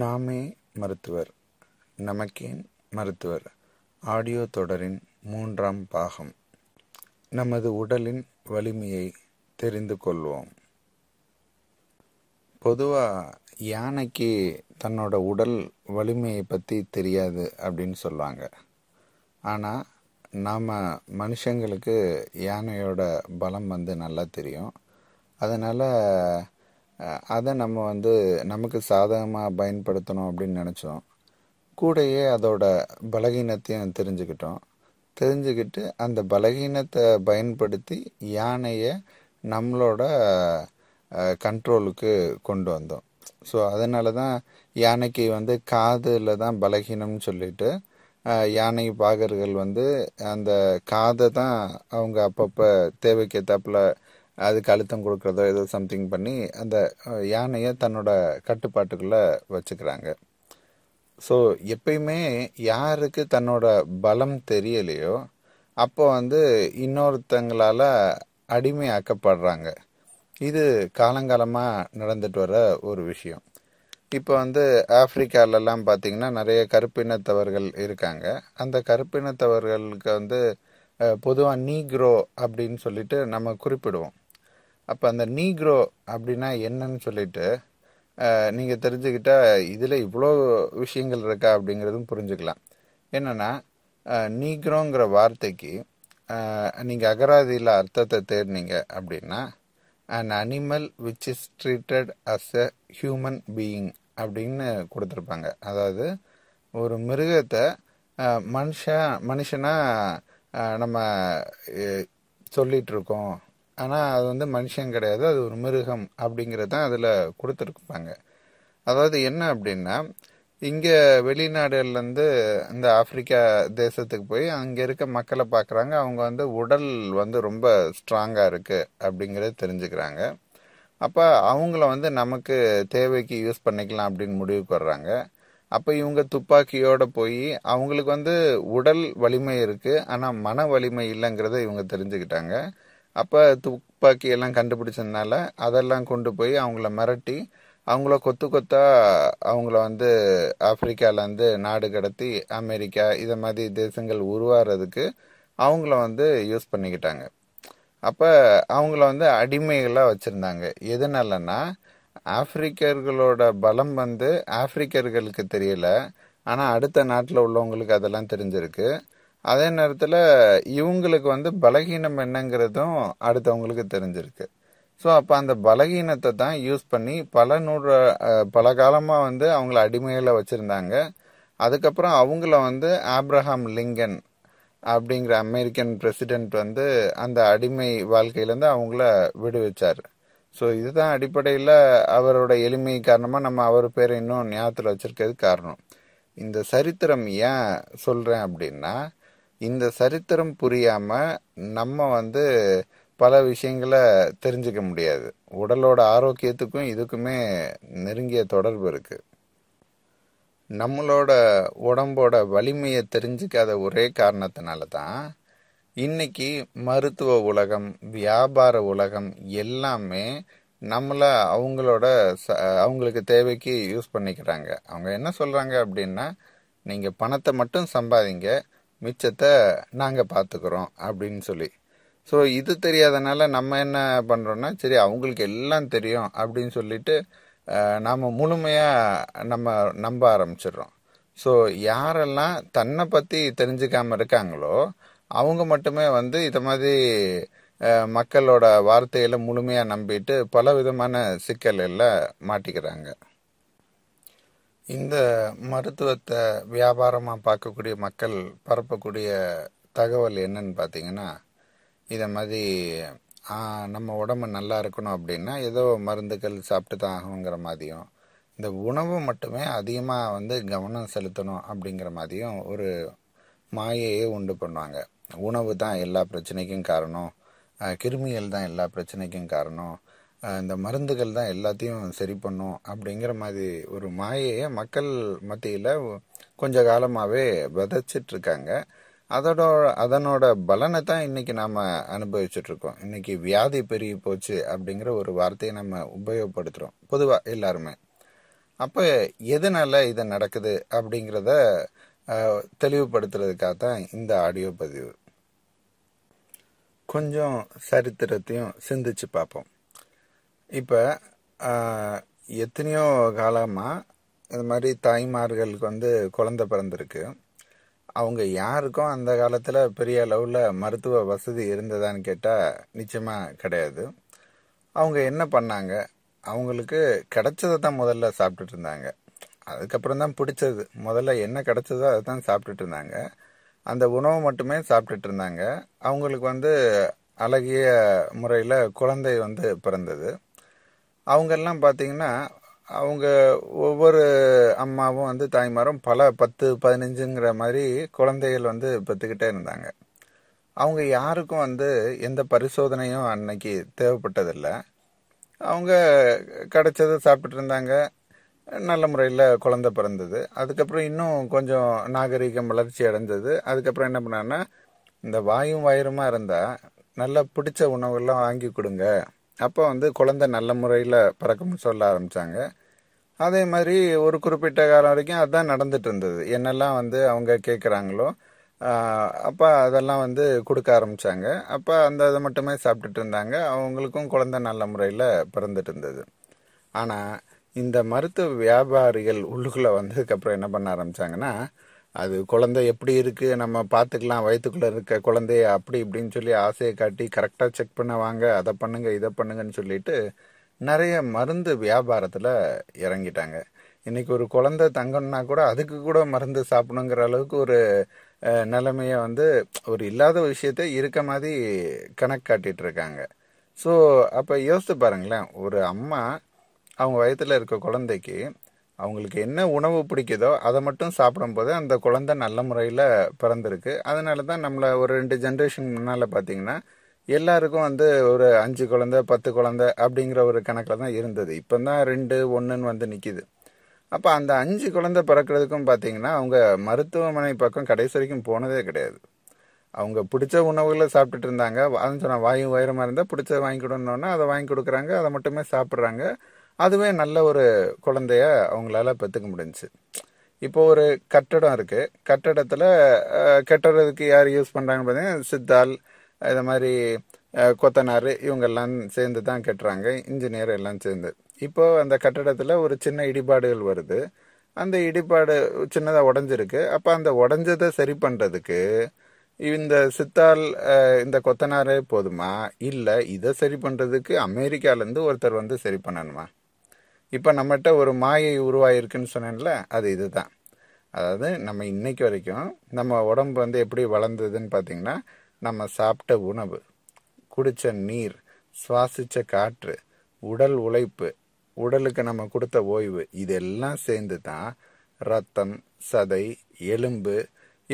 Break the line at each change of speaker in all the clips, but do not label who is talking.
நாமே மருத்துவர் நமக்கேன் மருத்துவர் ஆடியோ தொடரின் மூன்றாம் பாகம் நமது உடலின் வலிமையை தெரிந்து கொள்வோம் பொதுவாக யானைக்கு தன்னோட உடல் வலிமையை பற்றி தெரியாது அப்படின்னு சொல்லுவாங்க ஆனால் நாம் மனுஷங்களுக்கு யானையோட பலம் வந்து நல்லா தெரியும் அதனால் அதை நம்ம வந்து நமக்கு சாதகமாக பயன்படுத்தணும் அப்படின்னு நினச்சோம் கூடையே அதோட பலகீனத்தையும் தெரிஞ்சுக்கிட்டோம் தெரிஞ்சுக்கிட்டு அந்த பலகீனத்தை பயன்படுத்தி யானையை நம்மளோட கண்ட்ரோலுக்கு கொண்டு வந்தோம் ஸோ அதனால தான் யானைக்கு வந்து காதில் தான் பலகீனம்னு சொல்லிட்டு யானை பாகர்கள் வந்து அந்த காதை தான் அவங்க அப்பப்போ தேவைக்கேற்றாப்புல அதுக்கு அழுத்தம் கொடுக்குறதோ ஏதோ சம்திங் பண்ணி அந்த யானையை தன்னோட கட்டுப்பாட்டுக்குள்ளே வச்சுக்கிறாங்க ஸோ எப்பயுமே யாருக்கு தன்னோட பலம் தெரியலையோ அப்போ வந்து இன்னொருத்தங்களால் அடிமையாக்கப்படுறாங்க இது காலங்காலமாக நடந்துட்டு வர ஒரு விஷயம் இப்போ வந்து ஆப்ரிக்காலெல்லாம் பார்த்திங்கன்னா நிறைய கருப்பினத்தவர்கள் இருக்காங்க அந்த கருப்பினத்தவர்களுக்கு வந்து பொதுவாக நீக்ரோ அப்படின்னு சொல்லிட்டு நம்ம குறிப்பிடுவோம் அப்போ அந்த நீக்ரோ அப்படின்னா என்னன்னு சொல்லிட்டு நீங்கள் தெரிஞ்சுக்கிட்டா இதில் இவ்வளோ விஷயங்கள் இருக்கா அப்படிங்கிறதும் புரிஞ்சுக்கலாம் என்னென்னா நீக்ரோங்கிற வார்த்தைக்கு நீங்கள் அகராதியில் அர்த்தத்தை தேடினீங்க அப்படின்னா and animal which is treated as a human being அப்படின்னு கொடுத்துருப்பாங்க அதாவது ஒரு மிருகத்தை மனுஷன் மனுஷனாக நம்ம சொல்லிகிட்ருக்கோம் ஆனால் அது வந்து மனுஷன் கிடையாது அது ஒரு மிருகம் அப்படிங்கிறது தான் அதில் கொடுத்துருப்பாங்க அதாவது என்ன அப்படின்னா இங்கே வெளிநாடுகள்லேருந்து இந்த ஆப்பிரிக்கா தேசத்துக்கு போய் அங்கே இருக்க மக்களை பார்க்குறாங்க அவங்க வந்து உடல் வந்து ரொம்ப ஸ்ட்ராங்காக இருக்குது அப்படிங்கிறத தெரிஞ்சுக்கிறாங்க அப்போ அவங்கள வந்து நமக்கு தேவைக்கு யூஸ் பண்ணிக்கலாம் அப்படின்னு முடிவுக்கு வர்றாங்க அப்போ இவங்க துப்பாக்கியோடு போய் அவங்களுக்கு வந்து உடல் வலிமை இருக்குது ஆனால் மன வலிமை இல்லைங்கிறத இவங்க தெரிஞ்சுக்கிட்டாங்க அப்போ துப்பாக்கி எல்லாம் கண்டுபிடிச்சதுனால அதெல்லாம் கொண்டு போய் அவங்கள மிரட்டி அவங்கள கொத்து கொத்தா அவங்கள வந்து ஆப்பிரிக்காவிலேருந்து நாடு கடத்தி அமெரிக்கா இதை மாதிரி தேசங்கள் உருவாகிறதுக்கு அவங்கள வந்து யூஸ் பண்ணிக்கிட்டாங்க அப்போ அவங்கள வந்து அடிமைகளாக வச்சுருந்தாங்க எதுனாலன்னா ஆப்பிரிக்கர்களோட பலம் வந்து ஆப்பிரிக்கர்களுக்கு தெரியல ஆனால் அடுத்த நாட்டில் உள்ளவங்களுக்கு அதெல்லாம் தெரிஞ்சிருக்கு அதே நேரத்தில் இவங்களுக்கு வந்து பலகீனம் என்னங்கிறதும் அடுத்தவங்களுக்கு தெரிஞ்சிருக்கு ஸோ அப்போ அந்த பலகீனத்தை தான் யூஸ் பண்ணி பல நூறு பல காலமாக வந்து அவங்கள அடிமையில் வச்சுருந்தாங்க அதுக்கப்புறம் அவங்கள வந்து ஆப்ரஹாம் லிங்கன் அப்படிங்கிற அமெரிக்கன் பிரசிடென்ட் வந்து அந்த அடிமை வாழ்க்கையிலேருந்து அவங்கள விடுவிச்சார் ஸோ இதுதான் அடிப்படையில் அவரோட எளிமை காரணமாக நம்ம அவர் பேரை இன்னும் ஞாபகத்தில் வச்சுருக்கிறது காரணம் இந்த சரித்திரம் ஏன் சொல்கிறேன் அப்படின்னா இந்த சரித்திரம் புரியாமல் நம்ம வந்து பல விஷயங்களை தெரிஞ்சுக்க முடியாது உடலோட ஆரோக்கியத்துக்கும் இதுக்குமே நெருங்கிய தொடர்பு இருக்குது நம்மளோட உடம்போட வலிமையை தெரிஞ்சுக்காத ஒரே காரணத்தினால தான் இன்னைக்கு மருத்துவ உலகம் வியாபார உலகம் எல்லாமே நம்மளை அவங்களோட ச அவங்களுக்கு தேவைக்கு யூஸ் பண்ணிக்கிறாங்க அவங்க என்ன சொல்கிறாங்க அப்படின்னா நீங்கள் பணத்தை மட்டும் சம்பாதிங்க மிச்சத்தை நாங்கள் பார்த்துக்குறோம் அப்படின்னு சொல்லி ஸோ இது தெரியாதனால நம்ம என்ன பண்ணுறோன்னா சரி அவங்களுக்கு எல்லாம் தெரியும் அப்படின்னு சொல்லிட்டு நாம் முழுமையாக நம்ம நம்ப ஆரம்பிச்சிடுறோம் ஸோ யாரெல்லாம் தன்னை பற்றி தெரிஞ்சுக்காமல் இருக்காங்களோ அவங்க மட்டுமே வந்து இதை மாதிரி மக்களோட வார்த்தைகளை முழுமையாக நம்பிட்டு பல விதமான சிக்கல்களில் மாட்டிக்கிறாங்க இந்த மருத்துவத்தை வியாபாரமாக பார்க்கக்கூடிய மக்கள் பரப்பக்கூடிய தகவல் என்னன்னு பார்த்தீங்கன்னா இதை மாதிரி நம்ம உடம்பு நல்லா இருக்கணும் அப்படின்னா ஏதோ மருந்துகள் சாப்பிட்டு தான் ஆகணுங்கிற மாதிரியும் இந்த உணவு மட்டுமே அதிகமாக வந்து கவனம் செலுத்தணும் அப்படிங்கிற மாதிரியும் ஒரு மாயையே உண்டு பண்ணுவாங்க உணவு தான் எல்லா பிரச்சனைக்கும் காரணம் கிருமிகள் தான் எல்லா பிரச்சனைக்கும் காரணம் இந்த மருந்துகள் தான் எல்லாத்தையும் சரி பண்ணும் அப்படிங்கிற மாதிரி ஒரு மாயையை மக்கள் மத்தியில் கொஞ்ச காலமாகவே விதைச்சிட்ருக்காங்க அதோட அதனோட பலனை தான் இன்றைக்கி நாம் அனுபவிச்சுட்ருக்கோம் இன்றைக்கி வியாதி பெருகி போச்சு அப்படிங்கிற ஒரு வார்த்தையை நம்ம உபயோகப்படுத்துகிறோம் பொதுவாக எல்லாருமே அப்போ எதனால் இது நடக்குது அப்படிங்கிறத தெளிவுபடுத்துறதுக்காக தான் இந்த ஆடியோ பதிவு கொஞ்சம் சரித்திரத்தையும் சிந்திச்சு பார்ப்போம் இப்போ எத்தனையோ காலமாக இது மாதிரி தாய்மார்களுக்கு வந்து குழந்த பிறந்திருக்கு அவங்க யாருக்கும் அந்த காலத்தில் பெரிய அளவில் மருத்துவ வசதி இருந்ததான்னு கேட்டால் நிச்சயமாக கிடையாது அவங்க என்ன பண்ணாங்க அவங்களுக்கு கிடைச்சதை தான் முதல்ல சாப்பிட்டுட்டு இருந்தாங்க அதுக்கப்புறம் தான் பிடிச்சது முதல்ல என்ன கிடைச்சதோ அதை தான் சாப்பிட்டுட்டு இருந்தாங்க அந்த உணவை மட்டுமே சாப்பிட்டுட்டு இருந்தாங்க அவங்களுக்கு வந்து அழகிய முறையில் குழந்தை வந்து பிறந்தது அவங்கெல்லாம் பார்த்தீங்கன்னா அவங்க ஒவ்வொரு அம்மாவும் வந்து தாய்மாரும் பல பத்து பதினஞ்சுங்கிற மாதிரி குழந்தைகள் வந்து பெற்றுக்கிட்டே இருந்தாங்க அவங்க யாருக்கும் வந்து எந்த பரிசோதனையும் அன்னைக்கு தேவைப்பட்டதில்லை அவங்க கிடைச்சதை சாப்பிட்டுட்டு இருந்தாங்க நல்ல முறையில் குழந்த பிறந்தது அதுக்கப்புறம் இன்னும் கொஞ்சம் நாகரீகம் வளர்ச்சி அடைஞ்சது அதுக்கப்புறம் என்ன பண்ணாங்கன்னா இந்த வாயும் வயிறுமாக இருந்தால் நல்லா பிடிச்ச உணவுகள்லாம் வாங்கி கொடுங்க அப்போ வந்து குழந்தை நல்ல முறையில் பறக்கும்னு சொல்ல ஆரம்பித்தாங்க அதே மாதிரி ஒரு குறிப்பிட்ட காலம் வரைக்கும் அதுதான் நடந்துட்டு இருந்தது என்னெல்லாம் வந்து அவங்க கேட்குறாங்களோ அப்போ அதெல்லாம் வந்து கொடுக்க ஆரம்பித்தாங்க அப்போ அந்த இதை மட்டுமே சாப்பிட்டுட்டு இருந்தாங்க அவங்களுக்கும் குழந்தை நல்ல முறையில் பிறந்துட்டு இருந்தது ஆனால் இந்த மருத்துவ வியாபாரிகள் உள்ளுக்குள்ளே வந்ததுக்கப்புறம் என்ன பண்ண ஆரம்பித்தாங்கன்னா அது குழந்தை எப்படி இருக்குது நம்ம பார்த்துக்கலாம் வயிற்றுக்குள்ள இருக்க குழந்தைய அப்படி இப்படின்னு சொல்லி ஆசையை காட்டி கரெக்டாக செக் பண்ண வாங்க அதை பண்ணுங்கள் இதை பண்ணுங்கன்னு சொல்லிட்டு நிறைய மருந்து வியாபாரத்தில் இறங்கிட்டாங்க இன்றைக்கி ஒரு குழந்தை தங்கணுன்னா கூட அதுக்கு கூட மருந்து சாப்பிடணுங்கிற அளவுக்கு ஒரு நிலைமையை வந்து ஒரு இல்லாத விஷயத்த இருக்க மாதிரி கணக்கு காட்டிகிட்டு இருக்காங்க ஸோ அப்போ யோசித்து பாருங்களேன் ஒரு அம்மா அவங்க வயத்தில் இருக்க குழந்தைக்கு அவங்களுக்கு என்ன உணவு பிடிக்குதோ அதை மட்டும் சாப்பிடும்போது அந்த குழந்தை நல்ல முறையில் பிறந்திருக்கு அதனால தான் நம்மளை ஒரு ரெண்டு ஜென்ரேஷன் முன்னால் பார்த்தீங்கன்னா எல்லாருக்கும் வந்து ஒரு அஞ்சு குழந்த பத்து குழந்த அப்படிங்கிற ஒரு கணக்கில் தான் இருந்தது இப்போ தான் ரெண்டு ஒன்றுன்னு வந்து நிற்கிது அப்போ அந்த அஞ்சு குழந்த பிறக்கிறதுக்கும் பார்த்தீங்கன்னா அவங்க மருத்துவமனை பக்கம் கடைசி வரைக்கும் போனதே கிடையாது அவங்க பிடிச்ச உணவுகளை சாப்பிட்டுட்டு இருந்தாங்க அதுன்னு சொன்னால் வாயு உயரமாக இருந்தால் பிடிச்சதை வாங்கி கொடுணுன்னா அதை வாங்கி கொடுக்குறாங்க அதை மட்டுமே சாப்பிட்றாங்க அதுவே நல்ல ஒரு குழந்தைய அவங்களால பெற்றுக்க முடிஞ்சிச்சு இப்போ ஒரு கட்டடம் இருக்குது கட்டடத்தில் கட்டடத்துக்கு யார் யூஸ் பண்ணுறாங்கன்னு பார்த்தீங்கன்னா சித்தால் இது மாதிரி கொத்தனார் இவங்கெல்லாம் சேர்ந்து தான் கட்டுறாங்க இன்ஜினியர் எல்லாம் சேர்ந்து இப்போ அந்த கட்டடத்தில் ஒரு சின்ன இடிபாடுகள் வருது அந்த இடிபாடு சின்னதாக உடஞ்சிருக்கு அப்போ அந்த உடஞ்சதை சரி பண்ணுறதுக்கு இந்த சித்தால் இந்த கொத்தனாரே போதுமா இல்லை இதை சரி பண்ணுறதுக்கு அமெரிக்காலேருந்து ஒருத்தர் வந்து சரி பண்ணணுமா இப்போ நம்மகிட்ட ஒரு மாயை உருவாயிருக்குன்னு சொன்னேன்ல அது இதுதான் அதாவது நம்ம இன்னைக்கு வரைக்கும் நம்ம உடம்பு வந்து எப்படி வளர்ந்ததுன்னு பார்த்தீங்கன்னா நம்ம சாப்பிட்ட உணவு குடித்த நீர் சுவாசித்த காற்று உடல் உழைப்பு உடலுக்கு நம்ம கொடுத்த ஓய்வு இதெல்லாம் சேர்ந்து தான் ரத்தம் சதை எலும்பு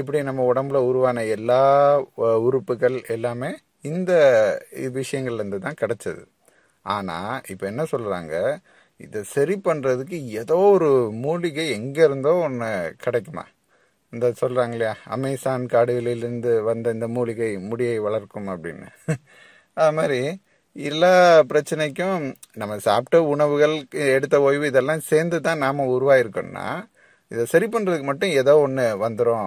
இப்படி நம்ம உடம்புல உருவான எல்லா உறுப்புகள் எல்லாமே இந்த விஷயங்கள்லேருந்து தான் கிடச்சது ஆனால் இப்போ என்ன சொல்கிறாங்க இதை சரி பண்ணுறதுக்கு ஏதோ ஒரு மூலிகை எங்கே இருந்தோ ஒன்று கிடைக்குமா இந்த சொல்கிறாங்க இல்லையா அமேசான் காடுகளிலிருந்து வந்த இந்த மூலிகை முடியை வளர்க்கும் அப்படின்னு அது மாதிரி எல்லா பிரச்சனைக்கும் நம்ம சாப்பிட்ட உணவுகள் எடுத்த ஓய்வு இதெல்லாம் சேர்ந்து தான் நாம் உருவாயிருக்கோம்னா இதை சரி பண்ணுறதுக்கு மட்டும் ஏதோ ஒன்று வந்துடும்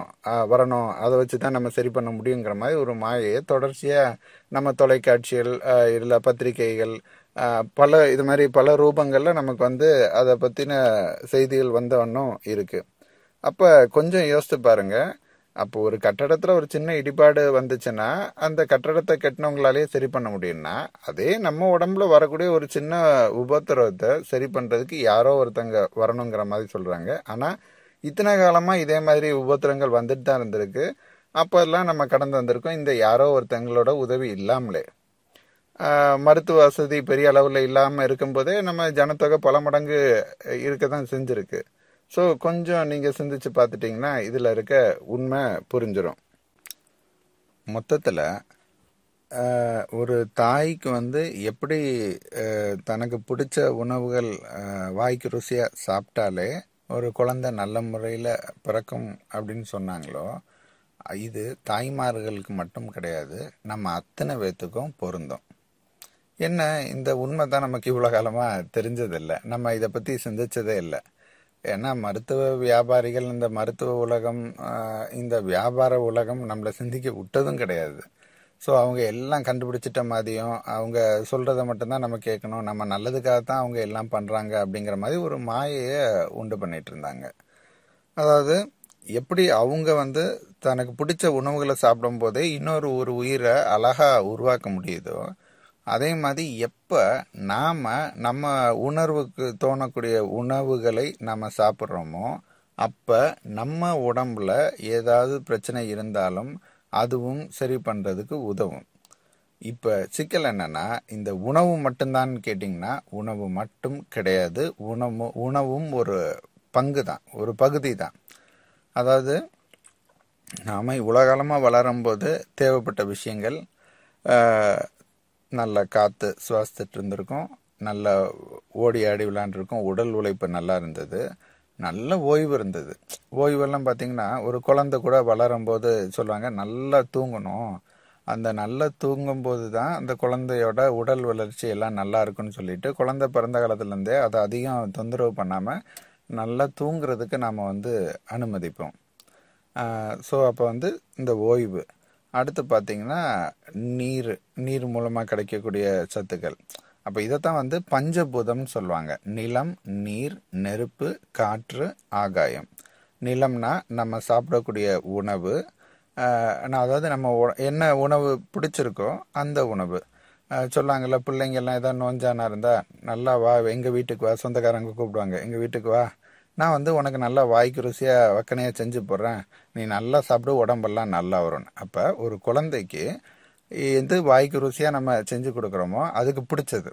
வரணும் அதை வச்சு தான் நம்ம சரி பண்ண முடியுங்கிற மாதிரி ஒரு மாயையை தொடர்ச்சியாக நம்ம தொலைக்காட்சிகள் இல்லை பத்திரிகைகள் பல இது மாதிரி பல ரூபங்களில் நமக்கு வந்து அதை பற்றின செய்திகள் வந்தவண்ணும் இருக்குது அப்போ கொஞ்சம் யோசித்து பாருங்கள் அப்போ ஒரு கட்டடத்தில் ஒரு சின்ன இடிபாடு வந்துச்சுன்னா அந்த கட்டடத்தை கட்டினவங்களாலேயே சரி பண்ண முடியும்னா அதே நம்ம உடம்புல வரக்கூடிய ஒரு சின்ன உபத்திரவத்தை சரி பண்ணுறதுக்கு யாரோ ஒருத்தங்க வரணுங்கிற மாதிரி சொல்கிறாங்க ஆனால் இத்தனை காலமாக இதே மாதிரி உபத்திரங்கள் வந்துட்டு தான் இருந்திருக்கு அப்போல்லாம் நம்ம கடந்து வந்திருக்கோம் இந்த யாரோ ஒருத்தங்களோட உதவி இல்லாமலே மருத்துவ வசதி பெரிய அளவில் இல்லாமல் இருக்கும்போதே நம்ம ஜனத்தொகை பல மடங்கு இருக்க தான் செஞ்சுருக்கு ஸோ கொஞ்சம் நீங்கள் சிந்திச்சு பார்த்துட்டிங்கன்னா இதில் இருக்க உண்மை புரிஞ்சிடும் மொத்தத்தில் ஒரு தாய்க்கு வந்து எப்படி தனக்கு பிடிச்ச உணவுகள் வாய்க்கு ருசியாக சாப்பிட்டாலே ஒரு குழந்தை நல்ல முறையில் பிறக்கும் அப்படின்னு சொன்னாங்களோ இது தாய்மார்களுக்கு மட்டும் கிடையாது நம்ம அத்தனை பேத்துக்கும் பொருந்தும் என்ன இந்த உண்மை தான் நமக்கு இவ்வளோ காலமாக தெரிஞ்சதில்லை நம்ம இதை பற்றி சிந்திச்சதே இல்லை ஏன்னா மருத்துவ வியாபாரிகள் இந்த மருத்துவ உலகம் இந்த வியாபார உலகம் நம்மளை சிந்திக்க விட்டதும் கிடையாது ஸோ அவங்க எல்லாம் கண்டுபிடிச்சிட்ட மாதிரியும் அவங்க சொல்கிறத மட்டும்தான் நம்ம கேட்கணும் நம்ம நல்லதுக்காக தான் அவங்க எல்லாம் பண்ணுறாங்க அப்படிங்கிற மாதிரி ஒரு மாயையை உண்டு பண்ணிகிட்டு இருந்தாங்க அதாவது எப்படி அவங்க வந்து தனக்கு பிடிச்ச உணவுகளை சாப்பிடும் போதே இன்னொரு ஒரு உயிரை அழகாக உருவாக்க முடியுதோ அதே மாதிரி எப்போ நாம் நம்ம உணர்வுக்கு தோணக்கூடிய உணவுகளை நம்ம சாப்பிட்றோமோ அப்போ நம்ம உடம்புல ஏதாவது பிரச்சனை இருந்தாலும் அதுவும் சரி பண்ணுறதுக்கு உதவும் இப்போ சிக்கல் என்னென்னா இந்த உணவு மட்டும்தான் கேட்டிங்கன்னா உணவு மட்டும் கிடையாது உணவு உணவும் ஒரு பங்கு தான் ஒரு பகுதி தான் அதாவது நாம் உலகாலமாக வளரும்போது தேவைப்பட்ட விஷயங்கள் நல்ல காற்று சுவாசித்துட்டு இருந்திருக்கோம் நல்லா ஓடி ஆடி விளாண்டுருக்கோம் உடல் உழைப்பு நல்லா இருந்தது நல்ல ஓய்வு இருந்தது ஓய்வெல்லாம் பார்த்திங்கன்னா ஒரு குழந்தை கூட வளரும் போது சொல்லுவாங்க நல்லா தூங்கணும் அந்த நல்லா தூங்கும்போது தான் அந்த குழந்தையோட உடல் வளர்ச்சி எல்லாம் நல்லா இருக்குன்னு சொல்லிட்டு குழந்தை பிறந்த காலத்துலேருந்தே அதை அதிகம் தொந்தரவு பண்ணாமல் நல்லா தூங்குறதுக்கு நாம் வந்து அனுமதிப்போம் ஸோ அப்போ வந்து இந்த ஓய்வு அடுத்து பார்த்தீங்கன்னா நீர் நீர் மூலமாக கிடைக்கக்கூடிய சத்துக்கள் அப்போ இதைத்தான் வந்து பஞ்சபூதம்னு சொல்லுவாங்க நிலம் நீர் நெருப்பு காற்று ஆகாயம் நிலம்னா நம்ம சாப்பிடக்கூடிய உணவு அதாவது நம்ம என்ன உணவு பிடிச்சிருக்கோ அந்த உணவு சொல்லாங்கல்ல பிள்ளைங்கள்லாம் ஏதாவது நோஞ்சானா இருந்தால் நல்லா வா எங்கள் வீட்டுக்கு வா சொந்தக்காரங்க கூப்பிடுவாங்க எங்கள் வீட்டுக்கு வா நான் வந்து உனக்கு நல்லா வாய்க்கு ருசியாக வக்கனையாக செஞ்சு போடுறேன் நீ நல்லா சாப்பிடு உடம்பெல்லாம் நல்லா வரும்னு அப்போ ஒரு குழந்தைக்கு எது வாய்க்கு ருசியாக நம்ம செஞ்சு கொடுக்குறோமோ அதுக்கு பிடிச்சது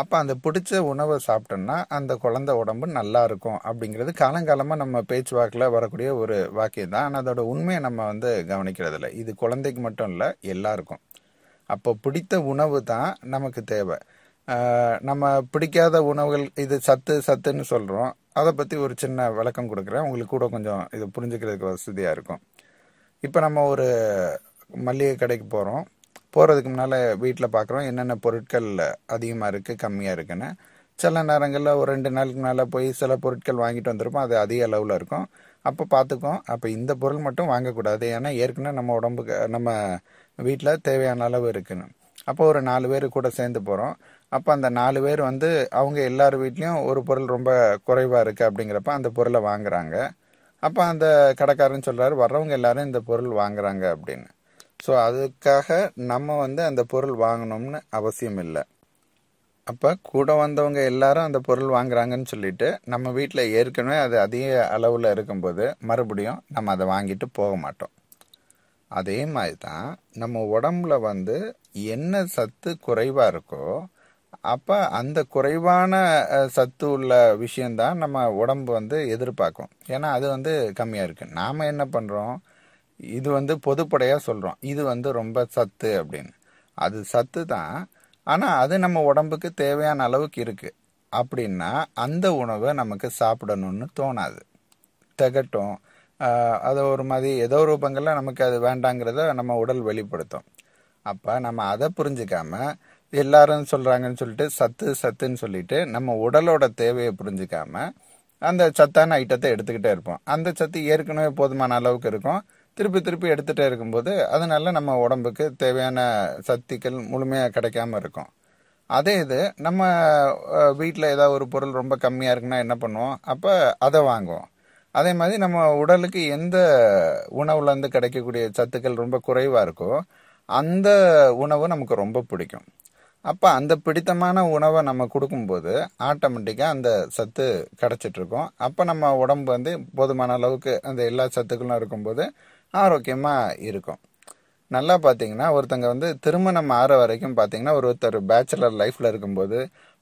அப்போ அந்த பிடிச்ச உணவை சாப்பிட்டோம்னா அந்த குழந்த உடம்பு நல்லா இருக்கும் அப்படிங்கிறது காலங்காலமாக நம்ம பேச்சு வாக்கில் வரக்கூடிய ஒரு வாக்கியம் தான் ஆனால் அதோட உண்மையை நம்ம வந்து கவனிக்கிறது இல்லை இது குழந்தைக்கு மட்டும் இல்லை எல்லாருக்கும் அப்போ பிடித்த உணவு தான் நமக்கு தேவை நம்ம பிடிக்காத உணவுகள் இது சத்து சத்துன்னு சொல்கிறோம் அதை பற்றி ஒரு சின்ன விளக்கம் கொடுக்குறேன் உங்களுக்கு கூட கொஞ்சம் இது புரிஞ்சுக்கிறதுக்கு வசதியாக இருக்கும் இப்போ நம்ம ஒரு மளிகை கடைக்கு போகிறோம் போகிறதுக்கு முன்னால் வீட்டில் பார்க்குறோம் என்னென்ன பொருட்கள் அதிகமாக இருக்குது கம்மியாக இருக்குன்னு சில நேரங்களில் ஒரு ரெண்டு நாளுக்கு மேலே போய் சில பொருட்கள் வாங்கிட்டு வந்திருப்போம் அது அதிக அளவில் இருக்கும் அப்போ பார்த்துக்கோம் அப்போ இந்த பொருள் மட்டும் வாங்கக்கூடாது ஏன்னா ஏற்கனவே நம்ம உடம்புக்கு நம்ம வீட்டில் தேவையான அளவு இருக்குன்னு அப்போ ஒரு நாலு பேர் கூட சேர்ந்து போகிறோம் அப்போ அந்த நாலு பேர் வந்து அவங்க எல்லார் வீட்லேயும் ஒரு பொருள் ரொம்ப குறைவாக இருக்குது அப்படிங்கிறப்ப அந்த பொருளை வாங்குறாங்க அப்போ அந்த கடைக்காரன் சொல்கிறாரு வர்றவங்க எல்லாரும் இந்த பொருள் வாங்குறாங்க அப்படின்னு ஸோ அதுக்காக நம்ம வந்து அந்த பொருள் வாங்கணும்னு அவசியம் இல்லை அப்போ கூட வந்தவங்க எல்லாரும் அந்த பொருள் வாங்குறாங்கன்னு சொல்லிட்டு நம்ம வீட்டில் ஏற்கனவே அது அதிக அளவில் இருக்கும்போது மறுபடியும் நம்ம அதை வாங்கிட்டு போக மாட்டோம் அதே மாதிரி தான் நம்ம உடம்புல வந்து என்ன சத்து குறைவாக இருக்கோ அப்போ அந்த குறைவான சத்து உள்ள விஷயந்தான் நம்ம உடம்பு வந்து எதிர்பார்க்கும் ஏன்னா அது வந்து கம்மியாக இருக்குது நாம் என்ன பண்ணுறோம் இது வந்து பொதுப்படையாக சொல்கிறோம் இது வந்து ரொம்ப சத்து அப்படின்னு அது சத்து தான் ஆனால் அது நம்ம உடம்புக்கு தேவையான அளவுக்கு இருக்குது அப்படின்னா அந்த உணவை நமக்கு சாப்பிடணும்னு தோணாது திகட்டும் அது ஒரு மாதிரி ஏதோ ரூபங்களில் நமக்கு அது வேண்டாங்கிறத நம்ம உடல் வெளிப்படுத்தும் அப்போ நம்ம அதை புரிஞ்சுக்காமல் எல்லாரும் சொல்கிறாங்கன்னு சொல்லிட்டு சத்து சத்துன்னு சொல்லிட்டு நம்ம உடலோட தேவையை புரிஞ்சிக்காம அந்த சத்தான ஐட்டத்தை எடுத்துக்கிட்டே இருப்போம் அந்த சத்து ஏற்கனவே போதுமான அளவுக்கு இருக்கும் திருப்பி திருப்பி எடுத்துகிட்டே இருக்கும்போது அதனால நம்ம உடம்புக்கு தேவையான சக்திகள் முழுமையாக கிடைக்காம இருக்கும் அதே இது நம்ம வீட்டில் ஏதாவது ஒரு பொருள் ரொம்ப கம்மியாக இருக்குன்னா என்ன பண்ணுவோம் அப்போ அதை வாங்குவோம் அதே மாதிரி நம்ம உடலுக்கு எந்த உணவுலேருந்து கிடைக்கக்கூடிய சத்துக்கள் ரொம்ப குறைவாக இருக்கோ அந்த உணவு நமக்கு ரொம்ப பிடிக்கும் அப்போ அந்த பிடித்தமான உணவை நம்ம கொடுக்கும்போது ஆட்டோமேட்டிக்காக அந்த சத்து கிடச்சிட்ருக்கும் அப்போ நம்ம உடம்பு வந்து போதுமான அளவுக்கு அந்த எல்லா சத்துக்களும் இருக்கும்போது ஆரோக்கியமாக இருக்கும் நல்லா பார்த்தீங்கன்னா ஒருத்தங்க வந்து திருமணம் ஆற வரைக்கும் பார்த்தீங்கன்னா ஒருத்தர் பேச்சுலர் லைஃப்பில் இருக்கும்போது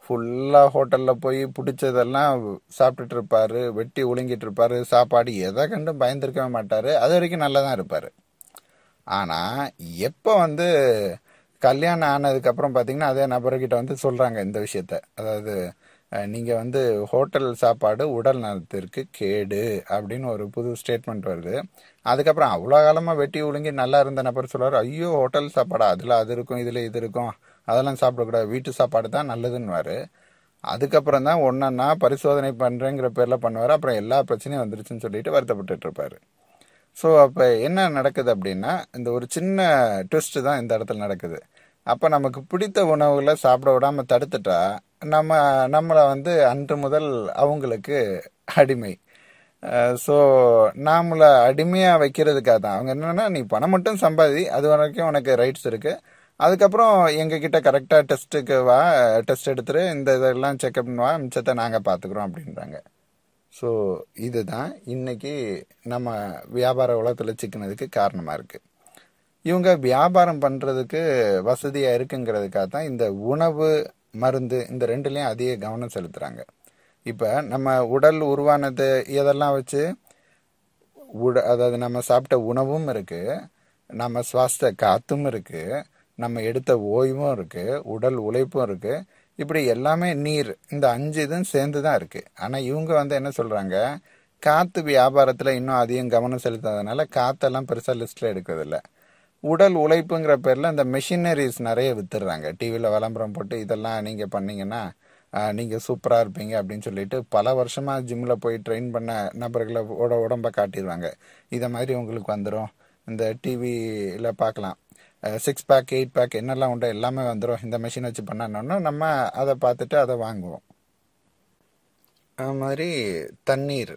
ஃபுல்லாக ஹோட்டலில் போய் பிடிச்சதெல்லாம் சாப்பிட்டுட்டு இருப்பார் வெட்டி ஒழுங்கிட்டு இருப்பார் சாப்பாடு எதை கண்டும் பயந்துருக்கவே மாட்டார் அது வரைக்கும் நல்லா தான் இருப்பார் ஆனால் எப்போ வந்து கல்யாணம் ஆனதுக்கப்புறம் பார்த்தீங்கன்னா அதே நபர்கிட்ட வந்து சொல்கிறாங்க இந்த விஷயத்த அதாவது நீங்கள் வந்து ஹோட்டல் சாப்பாடு உடல் நலத்திற்கு கேடு அப்படின்னு ஒரு புது ஸ்டேட்மெண்ட் வருது அதுக்கப்புறம் அவ்வளோ காலமாக வெட்டி ஒழுங்கி நல்லா இருந்த நபர் சொல்கிறார் ஐயோ ஹோட்டல் சாப்பாடா அதில் அது இருக்கும் இதில் இது இருக்கும் அதெல்லாம் சாப்பிடக்கூடாது வீட்டு சாப்பாடு தான் நல்லதுன்னு அதுக்கப்புறம் தான் ஒன்றா பரிசோதனை பண்ணுறேங்கிற பேரில் பண்ணுவார் அப்புறம் எல்லா பிரச்சனையும் வந்துருச்சுன்னு சொல்லிட்டு வருத்தப்பட்டு இருப்பார் ஸோ அப்போ என்ன நடக்குது அப்படின்னா இந்த ஒரு சின்ன ட்விஸ்ட்டு தான் இந்த இடத்துல நடக்குது அப்போ நமக்கு பிடித்த உணவுகளை சாப்பிட விடாமல் தடுத்துட்டா நம்ம நம்மளை வந்து அன்று முதல் அவங்களுக்கு அடிமை ஸோ நாமளை அடிமையாக வைக்கிறதுக்காக தான் அவங்க என்னென்னா நீ பணம் மட்டும் சம்பாதி அது வரைக்கும் உனக்கு ரைட்ஸ் இருக்குது அதுக்கப்புறம் எங்ககிட்ட கரெக்டாக டெஸ்ட்டுக்கு வா டெஸ்ட் எடுத்துகிட்டு இந்த இதெல்லாம் செக்அப் பண்ணுவா மிச்சத்தை நாங்கள் பார்த்துக்குறோம் அப்படின்றாங்க ஸோ இதுதான் இன்றைக்கி நம்ம வியாபார உலகத்தில் சிக்கினதுக்கு காரணமாக இருக்குது இவங்க வியாபாரம் பண்ணுறதுக்கு வசதியாக இருக்குங்கிறதுக்காக தான் இந்த உணவு மருந்து இந்த ரெண்டுலேயும் அதிக கவனம் செலுத்துகிறாங்க இப்போ நம்ம உடல் உருவானது இதெல்லாம் வச்சு உட அதாவது நம்ம சாப்பிட்ட உணவும் இருக்குது நம்ம சுவாச காற்றும் இருக்குது நம்ம எடுத்த ஓய்வும் இருக்குது உடல் உழைப்பும் இருக்குது இப்படி எல்லாமே நீர் இந்த அஞ்சு இதுவும் சேர்ந்து தான் இருக்குது ஆனால் இவங்க வந்து என்ன சொல்கிறாங்க காற்று வியாபாரத்தில் இன்னும் அதிகம் கவனம் செலுத்தாதனால காற்றெல்லாம் பெருசாக லிஸ்ட்டில் எடுக்கிறதில்ல உடல் உழைப்புங்கிற பேரில் இந்த மிஷினரிஸ் நிறைய விற்றுடுறாங்க டிவியில் விளம்பரம் போட்டு இதெல்லாம் நீங்கள் பண்ணிங்கன்னா நீங்கள் சூப்பராக இருப்பீங்க அப்படின்னு சொல்லிட்டு பல வருஷமாக ஜிம்மில் போய் ட்ரெயின் பண்ண நபர்களை உட உடம்பை காட்டிடுவாங்க இதை மாதிரி உங்களுக்கு வந்துடும் இந்த டிவியில் பார்க்கலாம் சிக்ஸ் பேக் எயிட் பேக் என்னெல்லாம் உண்டோ எல்லாமே வந்துடும் இந்த மிஷின் வச்சு பண்ணணும்னா நம்ம அதை பார்த்துட்டு அதை வாங்குவோம் அது மாதிரி தண்ணீர்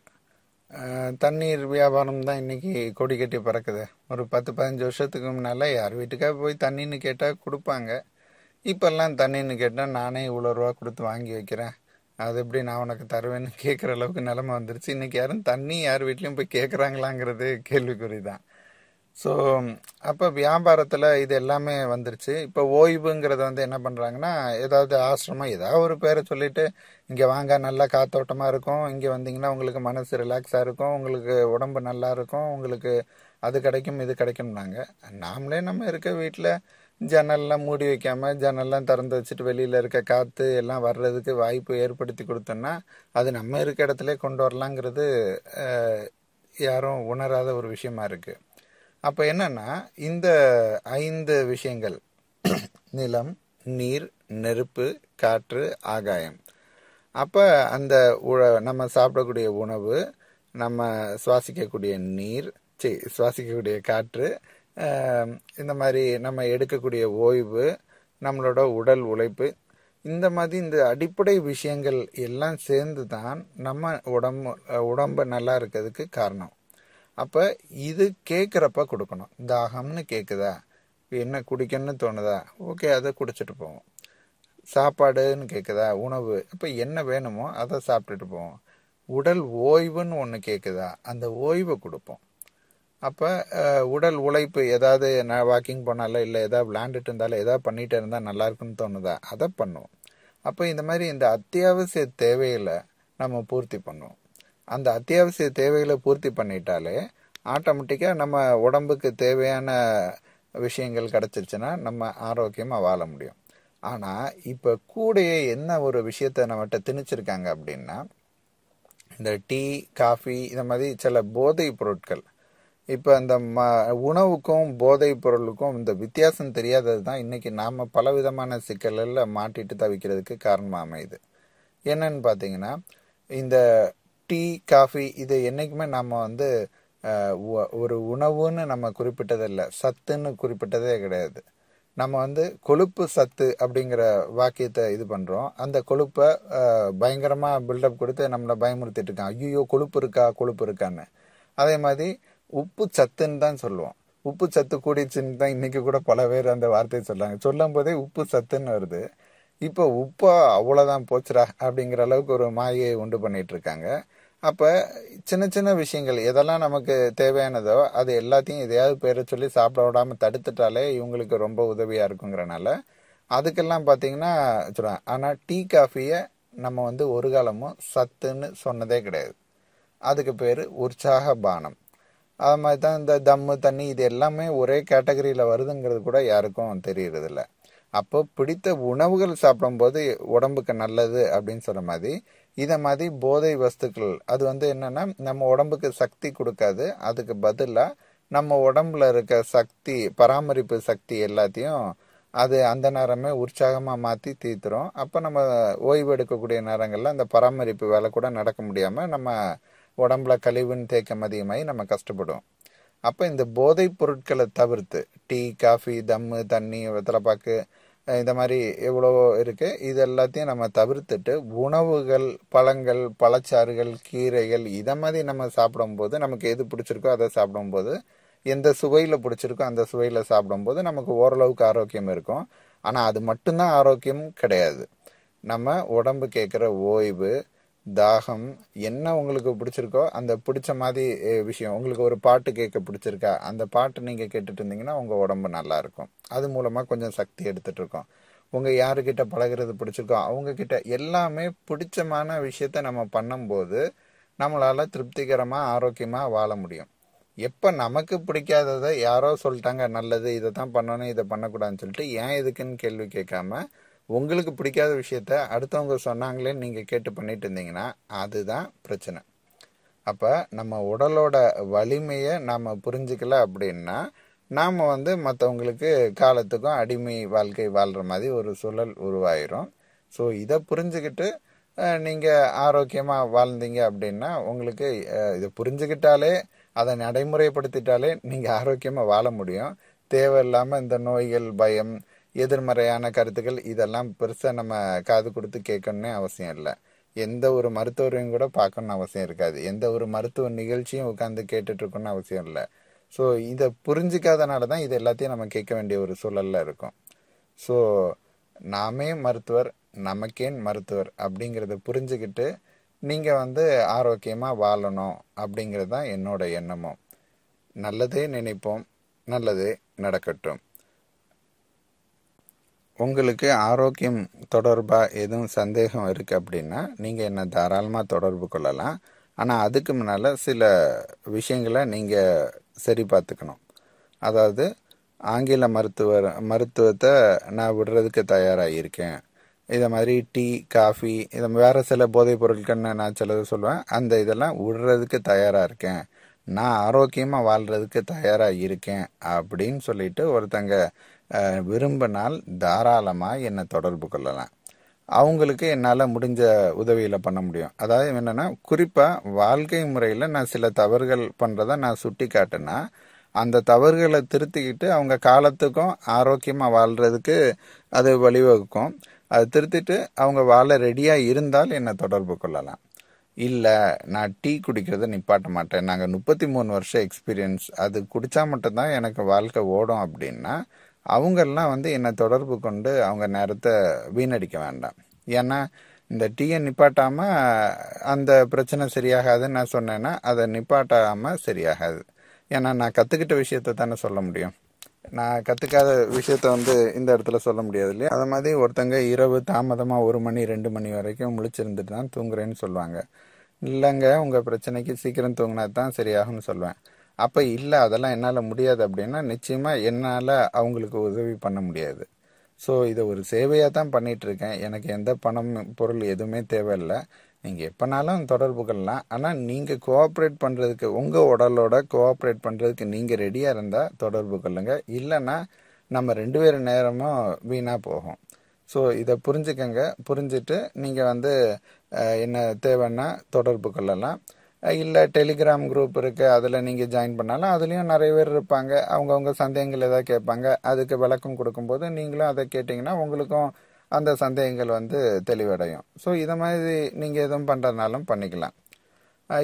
தண்ணீர் வியாபாரம் தான் இன்றைக்கி கொடி கட்டி பறக்குது ஒரு பத்து பதினஞ்சு வருஷத்துக்கு முன்னால் யார் வீட்டுக்காக போய் தண்ணின்னு கேட்டால் கொடுப்பாங்க இப்போல்லாம் தண்ணின்னு கேட்டால் நானே இவ்வளோ ரூபா கொடுத்து வாங்கி வைக்கிறேன் அது எப்படி நான் உனக்கு தருவேன்னு கேட்குற அளவுக்கு நிலமை வந்துருச்சு இன்றைக்கி யாரும் தண்ணி யார் வீட்லேயும் போய் கேட்குறாங்களாங்கிறது கேள்விக்குறி தான் ஸோ அப்போ வியாபாரத்தில் இது எல்லாமே வந்துருச்சு இப்போ ஓய்வுங்கிறத வந்து என்ன பண்ணுறாங்கன்னா ஏதாவது ஆசிரமம் ஏதாவது ஒரு பேரை சொல்லிட்டு இங்கே வாங்க நல்லா காத்தோட்டமாக இருக்கும் இங்கே வந்தீங்கன்னா உங்களுக்கு மனசு ரிலாக்ஸாக இருக்கும் உங்களுக்கு உடம்பு நல்லா இருக்கும் உங்களுக்கு அது கிடைக்கும் இது கிடைக்கும்னாங்க நாமளே நம்ம இருக்க வீட்டில் ஜன்னல்லாம் மூடி வைக்காமல் ஜன்னல்லாம் திறந்து வச்சுட்டு வெளியில் இருக்க காற்று எல்லாம் வர்றதுக்கு வாய்ப்பு ஏற்படுத்தி கொடுத்தோன்னா அது நம்ம இருக்க இடத்துல கொண்டு வரலாங்கிறது யாரும் உணராத ஒரு விஷயமா இருக்குது அப்போ என்னன்னா இந்த ஐந்து விஷயங்கள் நிலம் நீர் நெருப்பு காற்று ஆகாயம் அப்போ அந்த உழ நம்ம சாப்பிடக்கூடிய உணவு நம்ம சுவாசிக்கக்கூடிய நீர் சி சுவாசிக்கக்கூடிய காற்று இந்த மாதிரி நம்ம எடுக்கக்கூடிய ஓய்வு நம்மளோட உடல் உழைப்பு இந்த மாதிரி இந்த அடிப்படை விஷயங்கள் எல்லாம் சேர்ந்து தான் நம்ம உடம்பு உடம்பு நல்லா இருக்கிறதுக்கு காரணம் அப்போ இது கேட்குறப்ப கொடுக்கணும் தாகம்னு கேட்குதா என்ன குடிக்கணும்னு தோணுதா ஓகே அதை குடிச்சிட்டு போவோம் சாப்பாடுன்னு கேட்குதா உணவு அப்போ என்ன வேணுமோ அதை சாப்பிட்டுட்டு போவோம் உடல் ஓய்வுன்னு ஒன்று கேட்குதா அந்த ஓய்வை கொடுப்போம் அப்போ உடல் உழைப்பு ஏதாவது நான் வாக்கிங் போனாலும் இல்லை ஏதாவது விளாண்டுட்டு இருந்தாலும் ஏதாவது பண்ணிகிட்டு இருந்தால் நல்லாயிருக்குன்னு தோணுதா அதை பண்ணுவோம் அப்போ இந்த மாதிரி இந்த அத்தியாவசிய தேவைகளை நம்ம பூர்த்தி பண்ணுவோம் அந்த அத்தியாவசிய தேவைகளை பூர்த்தி பண்ணிட்டாலே ஆட்டோமேட்டிக்காக நம்ம உடம்புக்கு தேவையான விஷயங்கள் கிடச்சிருச்சுன்னா நம்ம ஆரோக்கியமாக வாழ முடியும் ஆனால் இப்போ கூடையே என்ன ஒரு விஷயத்தை நம்மகிட்ட திணிச்சிருக்காங்க அப்படின்னா இந்த டீ காஃபி இந்த மாதிரி சில போதைப் பொருட்கள் இப்போ அந்த ம உணவுக்கும் போதைப் பொருளுக்கும் இந்த வித்தியாசம் தெரியாதது தான் இன்றைக்கி நாம் பல விதமான சிக்கலில் மாட்டிட்டு தவிக்கிறதுக்கு காரணமாக அமையுது என்னன்னு பார்த்தீங்கன்னா இந்த டீ காஃபி இது என்றைக்குமே நம்ம வந்து ஒரு உணவுன்னு நம்ம குறிப்பிட்டதில்லை சத்துன்னு குறிப்பிட்டதே கிடையாது நம்ம வந்து கொழுப்பு சத்து அப்படிங்கிற வாக்கியத்தை இது பண்ணுறோம் அந்த கொழுப்பை பயங்கரமாக பில்டப் கொடுத்து நம்மளை பயமுறுத்திட்டு இருக்கான் ஐயோ கொழுப்பு இருக்கா கொழுப்பு இருக்கான்னு அதே மாதிரி உப்பு சத்துன்னு தான் சொல்லுவோம் உப்பு சத்து கூடிச்சுன்னு தான் இன்றைக்கி கூட பல பேர் அந்த வார்த்தையை சொல்கிறாங்க சொல்லும் போதே உப்பு சத்துன்னு வருது இப்போ உப்பா அவ்வளோதான் போச்சுரா அப்படிங்கிற அளவுக்கு ஒரு மாயை உண்டு பண்ணிகிட்டு இருக்காங்க அப்போ சின்ன சின்ன விஷயங்கள் எதெல்லாம் நமக்கு தேவையானதோ அது எல்லாத்தையும் எதையாவது பேர சொல்லி சாப்பிட விடாமல் தடுத்துட்டாலே இவங்களுக்கு ரொம்ப உதவியாக இருக்குங்கிறனால அதுக்கெல்லாம் பார்த்தீங்கன்னா சொல்கிறேன் ஆனால் டீ காஃபியை நம்ம வந்து ஒரு காலமும் சத்துன்னு சொன்னதே கிடையாது அதுக்கு பேர் உற்சாக பானம் அது மாதிரி தான் இந்த தம்மு தண்ணி இது எல்லாமே ஒரே கேட்டகரியில் வருதுங்கிறது கூட யாருக்கும் தெரியறதில்ல அப்போ பிடித்த உணவுகள் சாப்பிடும்போது உடம்புக்கு நல்லது அப்படின்னு சொன்ன மாதிரி இதை மாதிரி போதை வஸ்துக்கள் அது வந்து என்னென்னா நம்ம உடம்புக்கு சக்தி கொடுக்காது அதுக்கு பதிலாக நம்ம உடம்புல இருக்க சக்தி பராமரிப்பு சக்தி எல்லாத்தையும் அது அந்த நேரமே உற்சாகமாக மாற்றி தீர்த்துரும் அப்போ நம்ம ஓய்வு எடுக்கக்கூடிய நேரங்களில் அந்த பராமரிப்பு வேலை கூட நடக்க முடியாமல் நம்ம உடம்புல கழிவுன்னு தேக்கம் அதிகமாகி நம்ம கஷ்டப்படுவோம் அப்போ இந்த போதைப் பொருட்களை தவிர்த்து டீ காஃபி தம்மு தண்ணி வெத்தலைப்பாக்கு இந்த மாதிரி எவ்வளவோ இருக்குது இது எல்லாத்தையும் நம்ம தவிர்த்துட்டு உணவுகள் பழங்கள் பழச்சாறுகள் கீரைகள் இதை மாதிரி நம்ம சாப்பிடும்போது நமக்கு எது பிடிச்சிருக்கோ அதை சாப்பிடும்போது எந்த சுவையில் பிடிச்சிருக்கோ அந்த சுவையில் சாப்பிடும்போது நமக்கு ஓரளவுக்கு ஆரோக்கியம் இருக்கும் ஆனால் அது மட்டும்தான் ஆரோக்கியம் கிடையாது நம்ம உடம்பு கேட்குற ஓய்வு தாகம் என்ன உங்களுக்கு பிடிச்சிருக்கோ அந்த பிடிச்ச மாதிரி விஷயம் உங்களுக்கு ஒரு பாட்டு கேட்க பிடிச்சிருக்கா அந்த பாட்டு நீங்கள் கேட்டுட்டு இருந்தீங்கன்னா உங்கள் உடம்பு நல்லாயிருக்கும் அது மூலமாக கொஞ்சம் சக்தி எடுத்துகிட்டு இருக்கோம் உங்கள் யாருக்கிட்ட பழகிறது பிடிச்சிருக்கோ அவங்கக்கிட்ட எல்லாமே பிடிச்சமான விஷயத்த நம்ம பண்ணும்போது நம்மளால் திருப்திகரமாக ஆரோக்கியமாக வாழ முடியும் எப்போ நமக்கு பிடிக்காததை யாரோ சொல்லிட்டாங்க நல்லது இதை தான் பண்ணணும் இதை பண்ணக்கூடாதுன்னு சொல்லிட்டு ஏன் இதுக்குன்னு கேள்வி கேட்காம உங்களுக்கு பிடிக்காத விஷயத்த அடுத்தவங்க சொன்னாங்களே நீங்கள் கேட்டு பண்ணிட்டு இருந்தீங்கன்னா அதுதான் பிரச்சனை அப்போ நம்ம உடலோட வலிமையை நாம் புரிஞ்சுக்கல அப்படின்னா நாம் வந்து மற்றவங்களுக்கு காலத்துக்கும் அடிமை வாழ்க்கை வாழ்கிற மாதிரி ஒரு சூழல் உருவாயிரும் ஸோ இதை புரிஞ்சுக்கிட்டு நீங்கள் ஆரோக்கியமாக வாழ்ந்தீங்க அப்படின்னா உங்களுக்கு இதை புரிஞ்சுக்கிட்டாலே அதை நடைமுறைப்படுத்திட்டாலே நீங்கள் ஆரோக்கியமாக வாழ முடியும் தேவையில்லாமல் இந்த நோய்கள் பயம் எதிர்மறையான கருத்துக்கள் இதெல்லாம் பெருசாக நம்ம காது கொடுத்து கேட்கணுன்னே அவசியம் இல்லை எந்த ஒரு மருத்துவரையும் கூட பார்க்கணுன்னு அவசியம் இருக்காது எந்த ஒரு மருத்துவ நிகழ்ச்சியும் உட்காந்து கேட்டுட்ருக்கணும்னு அவசியம் இல்லை ஸோ இதை புரிஞ்சிக்காதனால தான் இது எல்லாத்தையும் நம்ம கேட்க வேண்டிய ஒரு சூழலில் இருக்கும் ஸோ நாமே மருத்துவர் நமக்கேன் மருத்துவர் அப்படிங்கிறத புரிஞ்சுக்கிட்டு நீங்கள் வந்து ஆரோக்கியமாக வாழணும் அப்படிங்கிறது தான் என்னோட எண்ணமும் நல்லதே நினைப்போம் நல்லதே நடக்கட்டும் உங்களுக்கு ஆரோக்கியம் தொடர்பாக எதுவும் சந்தேகம் இருக்குது அப்படின்னா நீங்கள் என்னை தாராளமாக தொடர்பு கொள்ளலாம் ஆனால் அதுக்கு முன்னால் சில விஷயங்களை நீங்கள் சரி பார்த்துக்கணும் அதாவது ஆங்கில மருத்துவர் மருத்துவத்தை நான் விடுறதுக்கு தயாராக இருக்கேன் இதை மாதிரி டீ காஃபி இதை வேறு சில போதைப் பொருட்கள்னு நான் சிலது சொல்லுவேன் அந்த இதெல்லாம் விடுறதுக்கு தயாராக இருக்கேன் நான் ஆரோக்கியமாக வாழ்கிறதுக்கு தயாராக இருக்கேன் அப்படின்னு சொல்லிட்டு ஒருத்தங்க விரும்பினால் தாராளமாக என்னை தொடர்பு கொள்ளலாம் அவங்களுக்கு என்னால் முடிஞ்ச உதவியில் பண்ண முடியும் அதாவது என்னென்னா குறிப்பாக வாழ்க்கை முறையில் நான் சில தவறுகள் பண்ணுறதை நான் சுட்டி காட்டினா அந்த தவறுகளை திருத்திக்கிட்டு அவங்க காலத்துக்கும் ஆரோக்கியமாக வாழ்கிறதுக்கு அது வழிவகுக்கும் அதை திருத்திட்டு அவங்க வாழ ரெடியாக இருந்தால் என்னை தொடர்பு கொள்ளலாம் இல்லை நான் டீ குடிக்கிறத நிப்பாட்ட மாட்டேன் நாங்கள் முப்பத்தி மூணு வருஷம் எக்ஸ்பீரியன்ஸ் அது குடித்தா மட்டும்தான் எனக்கு வாழ்க்கை ஓடும் அப்படின்னா அவங்கெல்லாம் வந்து என்னை தொடர்பு கொண்டு அவங்க நேரத்தை வீணடிக்க வேண்டாம் ஏன்னா இந்த டீயை நிப்பாட்டாமல் அந்த பிரச்சனை சரியாகாதுன்னு நான் சொன்னேன்னா அதை நிப்பாட்டாமல் சரியாகாது ஏன்னா நான் கற்றுக்கிட்ட விஷயத்த தானே சொல்ல முடியும் நான் கற்றுக்காத விஷயத்த வந்து இந்த இடத்துல சொல்ல முடியாது இல்லையா அது மாதிரி ஒருத்தங்க இரவு தாமதமாக ஒரு மணி ரெண்டு மணி வரைக்கும் முழிச்சிருந்துட்டு தான் தூங்குறேன்னு சொல்லுவாங்க இல்லைங்க உங்கள் பிரச்சனைக்கு சீக்கிரம் தூங்கினா தான் சரியாகும்னு சொல்லுவேன் அப்போ இல்லை அதெல்லாம் என்னால் முடியாது அப்படின்னா நிச்சயமாக என்னால் அவங்களுக்கு உதவி பண்ண முடியாது ஸோ இதை ஒரு சேவையாக தான் பண்ணிகிட்ருக்கேன் எனக்கு எந்த பணம் பொருள் எதுவுமே தேவையில்லை நீங்கள் எப்போனாலும் தொடர்பு கொள்ளலாம் ஆனால் நீங்கள் கோஆப்ரேட் பண்ணுறதுக்கு உங்கள் உடலோட கோஆப்ரேட் பண்ணுறதுக்கு நீங்கள் ரெடியாக இருந்தால் தொடர்பு கொள்ளுங்கள் இல்லைன்னா நம்ம ரெண்டு பேர் நேரமும் வீணாக போகும் ஸோ இதை புரிஞ்சுக்கங்க புரிஞ்சுட்டு நீங்கள் வந்து என்ன தேவைன்னா தொடர்பு கொள்ளலாம் இல்லை டெலிகிராம் குரூப் இருக்குது அதில் நீங்கள் ஜாயின் பண்ணாலும் அதுலேயும் நிறைய பேர் இருப்பாங்க அவங்கவுங்க சந்தேகங்கள் எதாவது கேட்பாங்க அதுக்கு விளக்கம் கொடுக்கும்போது நீங்களும் அதை கேட்டிங்கன்னா உங்களுக்கும் அந்த சந்தேகங்கள் வந்து தெளிவடையும் ஸோ இதை மாதிரி நீங்கள் எதுவும் பண்ணுறதுனாலும் பண்ணிக்கலாம்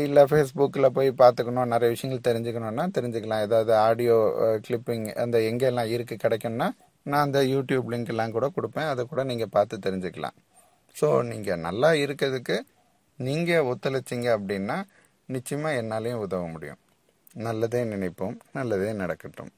இல்லை ஃபேஸ்புக்கில் போய் பார்த்துக்கணும் நிறைய விஷயங்கள் தெரிஞ்சுக்கணுன்னா தெரிஞ்சுக்கலாம் ஏதாவது ஆடியோ கிளிப்பிங் அந்த எங்கெல்லாம் இருக்குது கிடைக்கும்னா நான் அந்த யூடியூப் லிங்க்லாம் கூட கொடுப்பேன் அதை கூட நீங்கள் பார்த்து தெரிஞ்சுக்கலாம் ஸோ நீங்கள் நல்லா இருக்கிறதுக்கு நீங்கள் ஒத்துழைச்சிங்க அப்படின்னா நிச்சயமாக என்னாலையும் உதவ முடியும் நல்லதே நினைப்போம் நல்லதே நடக்கட்டும்